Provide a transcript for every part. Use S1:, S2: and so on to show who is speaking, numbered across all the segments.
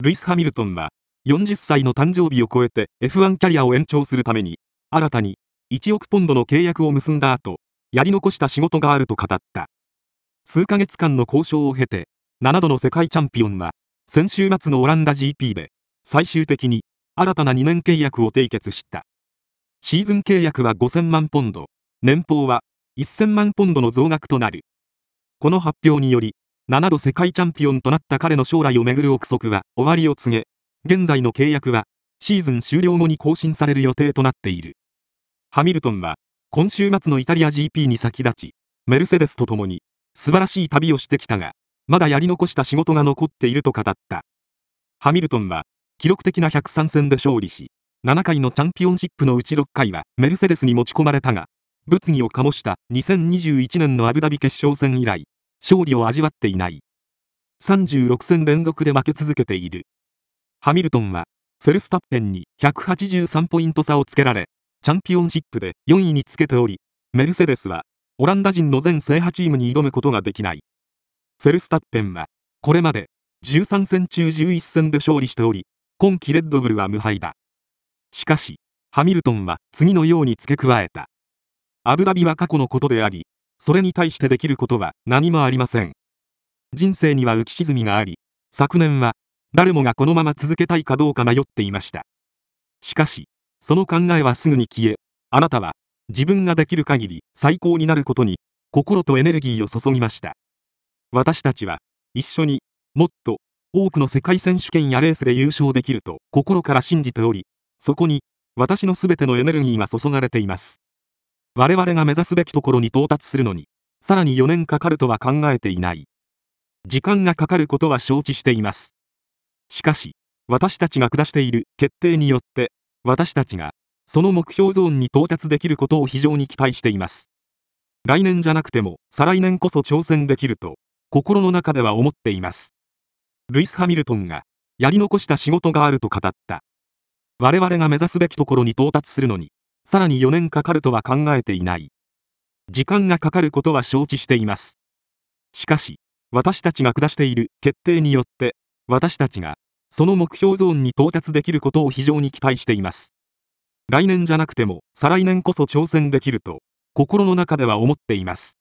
S1: ルイス・ハミルトンは、40歳の誕生日を超えて F1 キャリアを延長するために、新たに1億ポンドの契約を結んだ後、やり残した仕事があると語った。数ヶ月間の交渉を経て、7度の世界チャンピオンは、先週末のオランダ GP で、最終的に新たな2年契約を締結した。シーズン契約は5000万ポンド、年俸は1000万ポンドの増額となる。この発表により、7度世界チャンピオンとなった彼の将来をめぐる憶測は終わりを告げ、現在の契約はシーズン終了後に更新される予定となっている。ハミルトンは今週末のイタリア GP に先立ち、メルセデスと共に素晴らしい旅をしてきたが、まだやり残した仕事が残っていると語った。ハミルトンは記録的な103戦で勝利し、7回のチャンピオンシップのうち6回はメルセデスに持ち込まれたが、物議を醸した2021年のアブダビ決勝戦以来、勝利を味わっていない。36戦連続で負け続けている。ハミルトンは、フェルスタッペンに183ポイント差をつけられ、チャンピオンシップで4位につけており、メルセデスは、オランダ人の全制覇チームに挑むことができない。フェルスタッペンは、これまで、13戦中11戦で勝利しており、今季レッドブルは無敗だ。しかし、ハミルトンは次のように付け加えた。アブダビは過去のことであり、それに対してできることは何もありません。人生には浮き沈みがあり、昨年は誰もがこのまま続けたいかどうか迷っていました。しかし、その考えはすぐに消え、あなたは自分ができる限り最高になることに心とエネルギーを注ぎました。私たちは一緒にもっと多くの世界選手権やレースで優勝できると心から信じており、そこに私の全てのエネルギーが注がれています。我々が目指すべきところに到達するのに、さらに4年かかるとは考えていない。時間がかかることは承知しています。しかし、私たちが下している決定によって、私たちが、その目標ゾーンに到達できることを非常に期待しています。来年じゃなくても、再来年こそ挑戦できると、心の中では思っています。ルイス・ハミルトンが、やり残した仕事があると語った。我々が目指すべきところに到達するのに、さらに4年かかるとは考えていない。時間がかかることは承知しています。しかし、私たちが下している決定によって、私たちがその目標ゾーンに到達できることを非常に期待しています。来年じゃなくても再来年こそ挑戦できると心の中では思っています。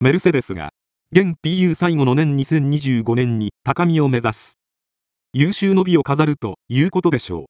S1: メルセデスが現 PU 最後の年2025年に高みを目指す優秀の美を飾るということでしょう。